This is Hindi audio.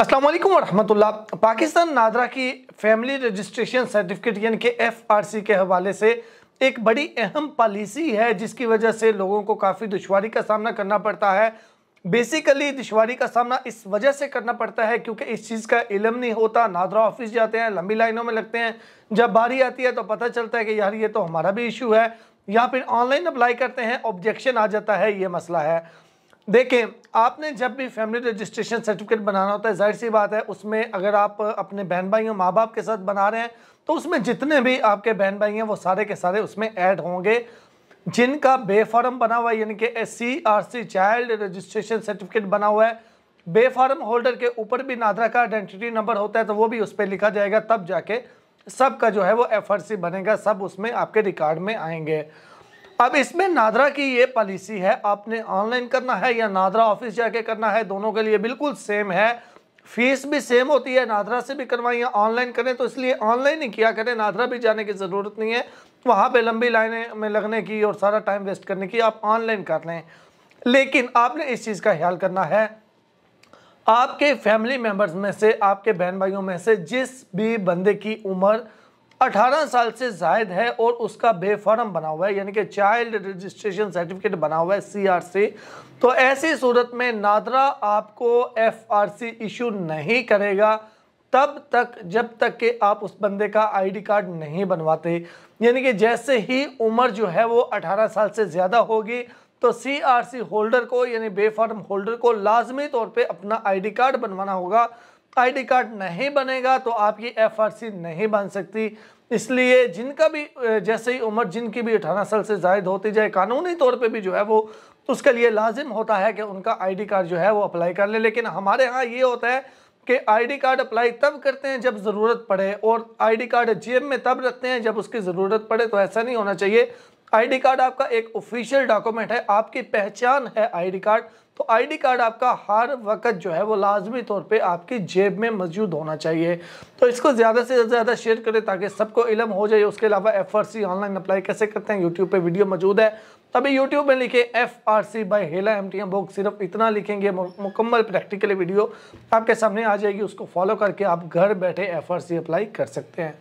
अस्सलाम वालेकुम ला पाकिस्तान नादरा की फैमिली रजिस्ट्रेशन सर्टिफिकेट यानी कि एफआरसी के हवाले से एक बड़ी अहम पॉलिसी है जिसकी वजह से लोगों को काफ़ी दुशारी का सामना करना पड़ता है बेसिकली दुशारी का सामना इस वजह से करना पड़ता है क्योंकि इस चीज़ का इलम नहीं होता नादरा ऑफिस जाते हैं लंबी लाइनों में लगते हैं जब बारी आती है तो पता चलता है कि यार ये तो हमारा भी इशू है या फिर ऑनलाइन अप्लाई करते हैं ऑब्जेक्शन आ जाता है ये मसला है देखें आपने जब भी फैमिली रजिस्ट्रेशन सर्टिफिकेट बनाना होता है जाहिर सी बात है उसमें अगर आप अपने बहन भाइयों माँ बाप के साथ बना रहे हैं तो उसमें जितने भी आपके बहन भाई हैं वो सारे के सारे उसमें ऐड होंगे जिनका बेफार्म बना हुआ है यानी कि S C R C child registration certificate बना हुआ है बेफार्म होल्डर के ऊपर भी नादरा का आइडेंटिटी नंबर होता है तो वो भी उस पर लिखा जाएगा तब जाके सब का जो है वो एफ बनेगा सब उसमें आपके रिकॉर्ड में आएंगे अब इसमें नादरा की ये पॉलिसी है आपने ऑनलाइन करना है या नादरा ऑफिस जाके करना है दोनों के लिए बिल्कुल सेम है फीस भी सेम होती है नादरा से भी करवाइए ऑनलाइन करें तो इसलिए ऑनलाइन ही किया करें नादरा भी जाने की ज़रूरत नहीं है वहाँ पे लंबी लाइनें में लगने की और सारा टाइम वेस्ट करने की आप ऑनलाइन कर लें लेकिन आपने इस चीज़ का ख्याल करना है आपके फैमिली मेम्बर्स में से आपके बहन भाइयों में से जिस भी बंदे की उम्र 18 साल से जायद है और उसका बेफॉर्म बना हुआ है यानी कि चाइल्ड रजिस्ट्रेशन सर्टिफिकेट बना हुआ है सीआरसी तो ऐसी सूरत में नादरा आपको एफआरसी इशू नहीं करेगा तब तक जब तक कि आप उस बंदे का आईडी कार्ड नहीं बनवाते यानी कि जैसे ही उम्र जो है वो 18 साल से ज़्यादा होगी तो सी होल्डर को यानी बेफार्म होल्डर को लाजमी तौर पर अपना डी कार्ड बनवाना होगा आईडी कार्ड नहीं बनेगा तो आपकी एफआरसी नहीं बन सकती इसलिए जिनका भी जैसे ही उम्र जिनकी भी अठारह साल से जायद होती जाए कानूनी तौर पे भी जो है वो उसके लिए लाजिम होता है कि उनका आईडी कार्ड जो है वो अप्लाई कर ले। लेकिन हमारे यहाँ ये होता है कि आईडी कार्ड अप्लाई तब करते हैं जब ज़रूरत पड़े और आईडी कार्ड जेब में तब रखते हैं जब उसकी ज़रूरत पड़े तो ऐसा नहीं होना चाहिए आईडी कार्ड आपका एक ऑफिशियल डॉक्यूमेंट है आपकी पहचान है आईडी कार्ड तो आईडी कार्ड आपका हर वक्त जो है वो लाजमी तौर पे आपकी जेब में मौजूद होना चाहिए तो इसको ज़्यादा से ज़्यादा शेयर करें ताकि सबको इलम हो जाए उसके अलावा एफ ऑनलाइन अप्लाई कैसे करते हैं यूट्यूब पर वीडियो मौजूद है तभी यूट्यूब में लिखे एफ आर सी बाई हेला एम टी एम बुक सिर्फ इतना लिखेंगे मुकम्मल प्रैक्टिकली वीडियो आपके सामने आ जाएगी उसको फॉलो करके आप घर बैठे एफ आर सी अप्लाई कर सकते हैं